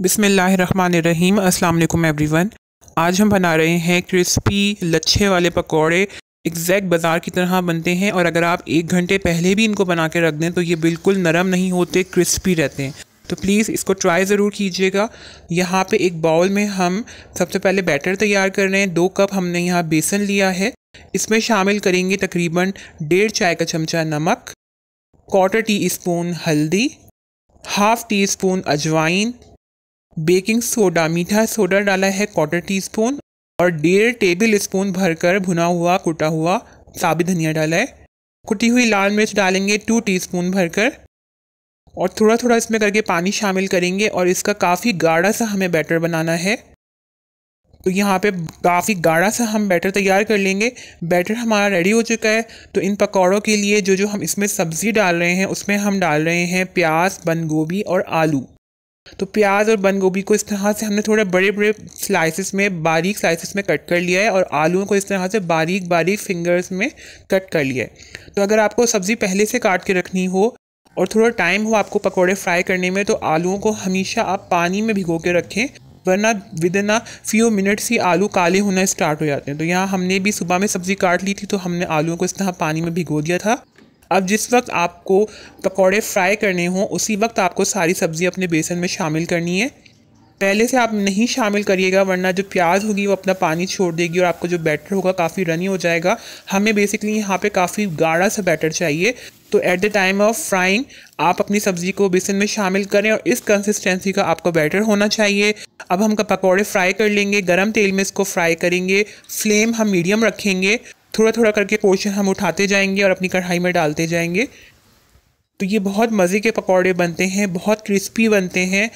बिसमीम अल्लाम एवरीवन आज हम बना रहे हैं क्रिस्पी लच्छे वाले पकौड़े एग्जैक्ट बाज़ार की तरह बनते हैं और अगर आप एक घंटे पहले भी इनको बना के रख दें तो ये बिल्कुल नरम नहीं होते क्रिस्पी रहते हैं तो प्लीज़ इसको ट्राई ज़रूर कीजिएगा यहाँ पे एक बाउल में हम सबसे पहले बैटर तैयार कर रहे हैं दो कप हमने यहाँ बेसन लिया है इसमें शामिल करेंगे तकरीबन डेढ़ चाय का चमचा नमक क्वार्टर टी स्पून हल्दी हाफ़ टी स्पून अजवाइन बेकिंग सोडा मीठा सोडा डाला है क्वार्टर टी स्पून और डेढ़ टेबल स्पून भरकर भुना हुआ कुटा हुआ साबित धनिया डाला है कुटी हुई लाल मिर्च डालेंगे टू टी स्पून भरकर और थोड़ा थोड़ा इसमें करके पानी शामिल करेंगे और इसका काफ़ी गाढ़ा सा हमें बैटर बनाना है तो यहाँ पे काफ़ी गाढ़ा सा हम बैटर तैयार कर लेंगे बैटर हमारा रेडी हो चुका है तो इन पकौड़ों के लिए जो जो हम इसमें सब्ज़ी डाल रहे हैं उसमें हम डाल रहे हैं प्याज बंद गोभी और आलू तो प्याज और बंद गोभी को इस तरह से हमने थोड़े बड़े बड़े स्लाइसेस में बारीक स्लाइसेस में कट कर लिया है और आलूओं को इस तरह से बारीक बारीक फिंगर्स में कट कर लिया है तो अगर आपको सब्ज़ी पहले से काट के रखनी हो और थोड़ा टाइम हो आपको पकौड़े फ्राई करने में तो आलूओं को हमेशा आप पानी में भिगो के रखें वरना with in a few minutes ही आलू काले होना स्टार्ट हो जाते हैं तो यहाँ हमने भी सुबह में सब्ज़ी काट ली थी तो हमने आलूओं को इस तरह पानी में भिगो दिया था अब जिस वक्त आपको पकौड़े फ्राई करने हों उसी वक्त आपको सारी सब्ज़ी अपने बेसन में शामिल करनी है पहले से आप नहीं शामिल करिएगा वरना जो प्याज होगी वो अपना पानी छोड़ देगी और आपको जो बैटर होगा काफ़ी रनी हो जाएगा हमें बेसिकली यहाँ पे काफ़ी गाढ़ा सा बैटर चाहिए तो at the time of frying आप अपनी सब्ज़ी को बेसन में शामिल करें और इस कंसिस्टेंसी का आपको बैटर होना चाहिए अब हम पकौड़े फ्राई कर लेंगे गर्म तेल में इसको फ्राई करेंगे फ्लेम हम मीडियम रखेंगे थोड़ा थोड़ा करके क्वेश्चन हम उठाते जाएंगे और अपनी कढ़ाई में डालते जाएंगे तो ये बहुत मज़े के पकौड़े बनते हैं बहुत क्रिस्पी बनते हैं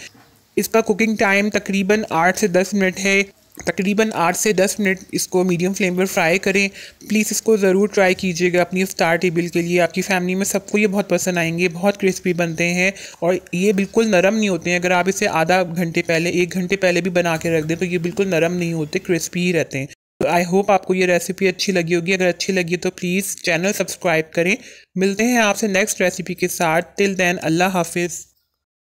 इसका कुकिंग टाइम तकरीबन आठ से दस मिनट है तकरीबन आठ से दस मिनट इसको मीडियम फ्लेम पर फ्राई करें प्लीज़ इसको ज़रूर ट्राई कीजिएगा अपनी स्टार टेबल के लिए आपकी फैमिली में सबको ये बहुत पसंद आएंगे बहुत क्रिस्पी बनते हैं और ये बिल्कुल नरम नहीं होते हैं अगर आप इसे आधा घंटे पहले एक घंटे पहले भी बना के रख दें तो ये बिल्कुल नरम नहीं होते क्रिस्पी ही रहते हैं आई होप आपको ये रेसिपी अच्छी लगी होगी अगर अच्छी लगी तो प्लीज़ चैनल सब्सक्राइब करें मिलते हैं आपसे नेक्स्ट रेसिपी के साथ टिल देन अल्लाह हाफिज़